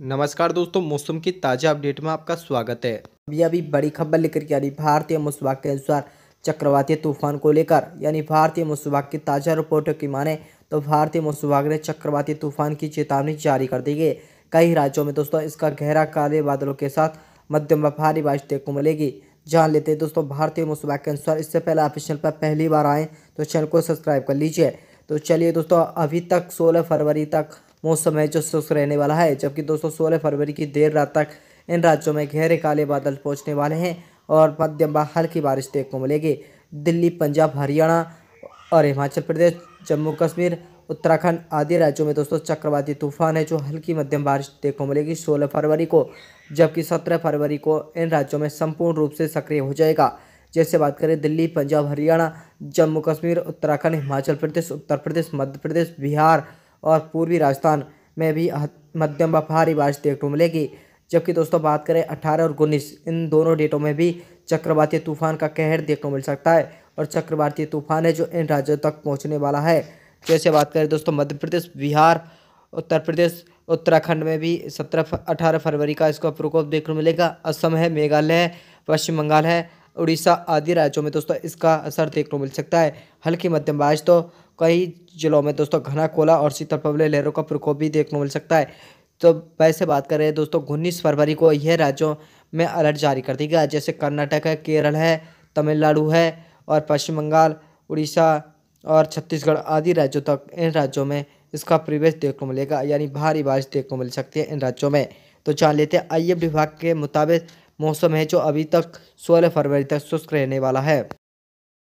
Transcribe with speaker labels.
Speaker 1: नमस्कार दोस्तों मौसम की ताज़ा अपडेट में आपका स्वागत है अभी अभी बड़ी खबर लेकर के आ रही भारतीय मौसम के अनुसार चक्रवाती तूफान को लेकर यानी भारतीय मौसम की ताज़ा रिपोर्टों की माने तो भारतीय मौसम विभाग ने चक्रवाती तूफान की चेतावनी जारी कर दी गई कई राज्यों में दोस्तों इसका गहरा काले बादलों के साथ मध्यम व भारी बारिश देखने को मिलेगी जान लेते हैं दोस्तों भारतीय मौसम विभाग के अनुसार इससे पहले आप इस चैनल पर पहली बार आएँ तो चैनल को सब्सक्राइब कर लीजिए तो चलिए दोस्तों अभी तक सोलह फरवरी तक मौसम है जो शुष्क रहने वाला है जबकि दोस्तों सोलह फरवरी की देर रात तक इन राज्यों में गहरे काले बादल पहुँचने वाले हैं और मध्यम व हल्की बारिश देखने को मिलेगी दिल्ली पंजाब हरियाणा और हिमाचल प्रदेश जम्मू कश्मीर उत्तराखंड आदि राज्यों में दोस्तों चक्रवाती तूफान है जो हल्की मध्यम बारिश देखने को मिलेगी सोलह फरवरी को जबकि सत्रह फरवरी को इन राज्यों में संपूर्ण रूप से सक्रिय हो जाएगा जैसे बात करें दिल्ली पंजाब हरियाणा जम्मू कश्मीर उत्तराखंड हिमाचल प्रदेश उत्तर प्रदेश मध्य प्रदेश बिहार और पूर्वी राजस्थान में भी मध्यम व भारी बारिश देखने को मिलेगी जबकि दोस्तों बात करें अठारह और उन्नीस इन दोनों डेटों में भी चक्रवाती तूफान का कहर देखने को मिल सकता है और चक्रवाती तूफान है जो इन राज्यों तक पहुँचने वाला है जैसे बात करें दोस्तों मध्य प्रदेश बिहार उत्तर प्रदेश उत्तराखंड में भी सत्रह अठारह फरवरी का इसका प्रकोप देखने को मिलेगा असम है मेघालय है पश्चिम बंगाल है उड़ीसा आदि राज्यों में दोस्तों इसका असर देखने को मिल सकता है हल्की मध्यम बारिश तो कई जिलों में दोस्तों घना कोला और शीतल पवले लहरों का प्रकोप भी देखने को मिल सकता है तो वैसे बात करें दोस्तों उन्नीस फरवरी को यह राज्यों में अलर्ट जारी कर दी गया जैसे कर्नाटक है केरल है तमिलनाडु है और पश्चिम बंगाल उड़ीसा और छत्तीसगढ़ आदि राज्यों तक इन राज्यों में इसका प्रवेश देखने को मिलेगा यानी भारी बारिश देखने को मिल सकती है इन राज्यों में तो जान लेते हैं आई विभाग के मुताबिक मौसम है जो अभी तक सोलह फरवरी तक शुष्क रहने वाला है